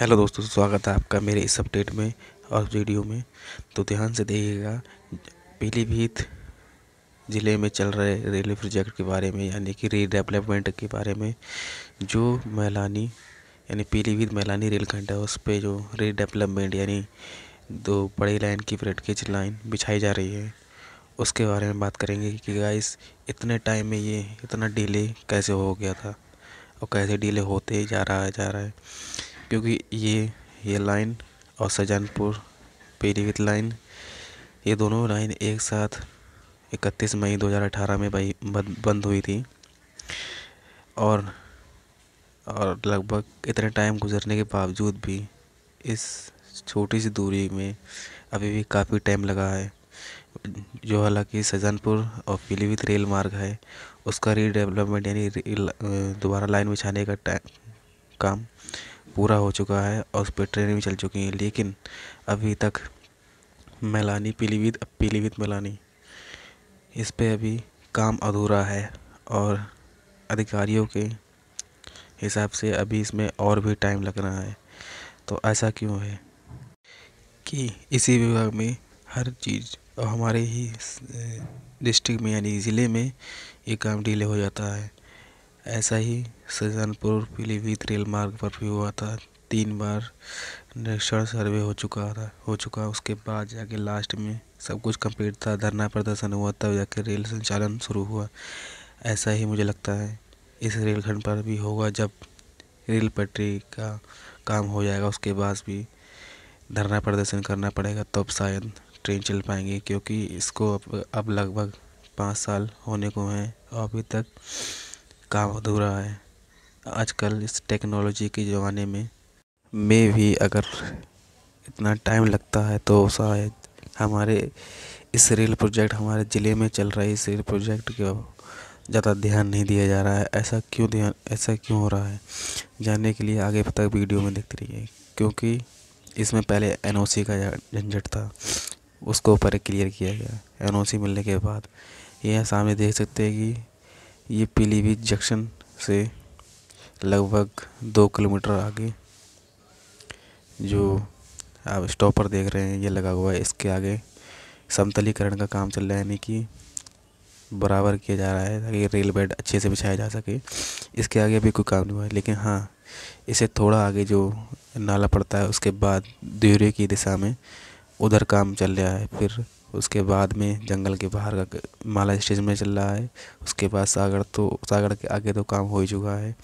hello दोस्तों स्वागत है आपका मेरे इस अपडेट में और वीडियो में तो ध्यान से देखिएगा पीलीभीत ज़िले में चल रहे रेलवे प्रोजेक्ट के बारे में यानी कि रीडेवलपमेंट के बारे में जो मैलानी यानी पीलीभीत मैलानी रेलखंड है उस पर जो रीडेवलपमेंट यानी दो बड़ी लाइन की ब्रेडकेज लाइन बिछाई जा रही है उसके बारे में बात करेंगे कि गाइस इतने टाइम में ये इतना डिले कैसे हो गया था और कैसे डिले होते जा रहा है जा रहा है क्योंकि ये ये लाइन और सजानपुर पीलीगत लाइन ये दोनों लाइन एक साथ 31 मई 2018 में भाई बंद हुई थी और और लगभग इतने टाइम गुजरने के बावजूद भी इस छोटी सी दूरी में अभी भी काफ़ी टाइम लगा है जो हालांकि सजनपुर और पीलीभीत रेल मार्ग है उसका रीडेवलपमेंट यानी दोबारा लाइन बिछाने का काम पूरा हो चुका है और उस पर ट्रेनें भी चल चुकी हैं लेकिन अभी तक मैलानी पीलीभीत पीलीभीत मैलानी इस पर अभी काम अधूरा है और अधिकारियों के हिसाब से अभी इसमें और भी टाइम लग रहा है तो ऐसा क्यों है कि इसी विभाग में हर चीज़ और हमारे ही डिस्ट्रिक्ट में यानी ज़िले में ये काम डीले हो जाता है ऐसा ही सजनपुर पीलीभीत रेल मार्ग पर भी हुआ था तीन बार निरीक्षण सर्वे हो चुका था हो चुका उसके बाद जाके लास्ट में सब कुछ कंप्लीट था धरना प्रदर्शन हुआ तब जाके रेल संचालन शुरू हुआ ऐसा ही मुझे लगता है इस रेलखंड पर भी होगा जब रेल पटरी का काम हो जाएगा उसके बाद भी धरना प्रदर्शन करना पड़ेगा तब तो शायद ट्रेन चल पाएंगे क्योंकि इसको अब अब लगभग पाँच साल होने को हैं और अभी तक काम अधूरा है आजकल इस टेक्नोलॉजी के ज़माने में में भी अगर इतना टाइम लगता है तो शायद हमारे इस रेल प्रोजेक्ट हमारे ज़िले में चल है इस रेल प्रोजेक्ट को ज़्यादा ध्यान नहीं दिया जा रहा है ऐसा क्यों ध्यान ऐसा क्यों हो रहा है जानने के लिए आगे तक वीडियो में देखते रहिए क्योंकि इसमें पहले एन का झंझट था उसको ऊपर क्लियर किया गया एन मिलने के बाद यह सामने देख सकते हैं कि ये पीलीभीत जंक्शन से लगभग दो किलोमीटर आगे जो आप स्टॉपर देख रहे हैं ये लगा हुआ है इसके आगे समतलीकरण का काम चल रहा है यानी कि बराबर किया जा रहा है ताकि रेल बेड अच्छे से बिछाया जा सके इसके आगे अभी कोई काम नहीं हुआ है लेकिन हाँ इसे थोड़ा आगे जो नाला पड़ता है उसके बाद द्यूरे की दिशा में उधर काम चल रहा है फिर उसके बाद में जंगल के बाहर का माला स्टेज में चल रहा है उसके बाद सागर तो सागर के आगे तो काम हो ही चुका है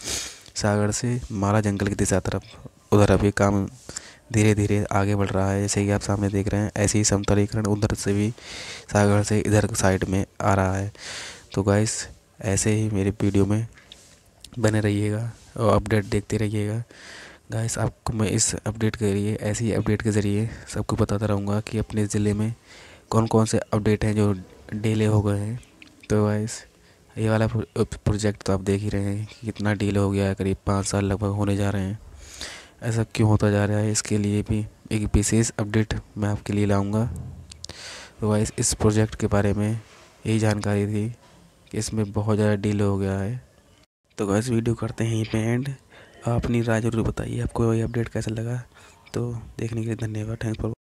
सागर से माला जंगल की दिशा तरफ उधर अभी काम धीरे धीरे आगे बढ़ रहा है जैसे कि आप सामने देख रहे हैं ऐसे ही समतलीकरण उधर से भी सागर से इधर साइड में आ रहा है तो गाइस ऐसे ही मेरे वीडियो में बने रहिएगा और अपडेट देखते रहिएगा गाइस आपको मैं इस अपडेट के जरिए ही अपडेट के ज़रिए सबको बताता रहूँगा कि अपने ज़िले में कौन कौन से अपडेट हैं जो डिले हो गए हैं तो वाइस ये वाला प्रोजेक्ट तो आप देख ही रहे हैं कि कितना डिले हो गया है करीब पाँच साल लगभग होने जा रहे हैं ऐसा क्यों होता जा रहा है इसके लिए भी एक विशेष अपडेट मैं आपके लिए लाऊंगा तो वाइस इस प्रोजेक्ट के बारे में यही जानकारी थी कि इसमें बहुत ज़्यादा डील हो गया है तो वाइस वीडियो करते हैं यहीं पर एंड अपनी राय जरूर बताइए आपको वही अपडेट कैसा लगा तो देखने के लिए धन्यवाद थैंक फॉर